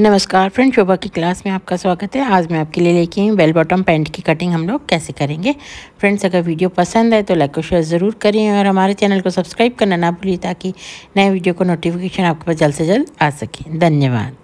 नमस्कार फ्रेंड शोभा की क्लास में आपका स्वागत है आज मैं आपके लिए लेके आई बेल बॉटम पैंट की कटिंग हम लोग कैसे करेंगे फ्रेंड्स अगर वीडियो पसंद है तो लाइक और शेयर ज़रूर करें और हमारे चैनल को सब्सक्राइब करना ना भूलिए ताकि नए वीडियो को नोटिफिकेशन आपके पास जल्द से जल्द आ सके धन्यवाद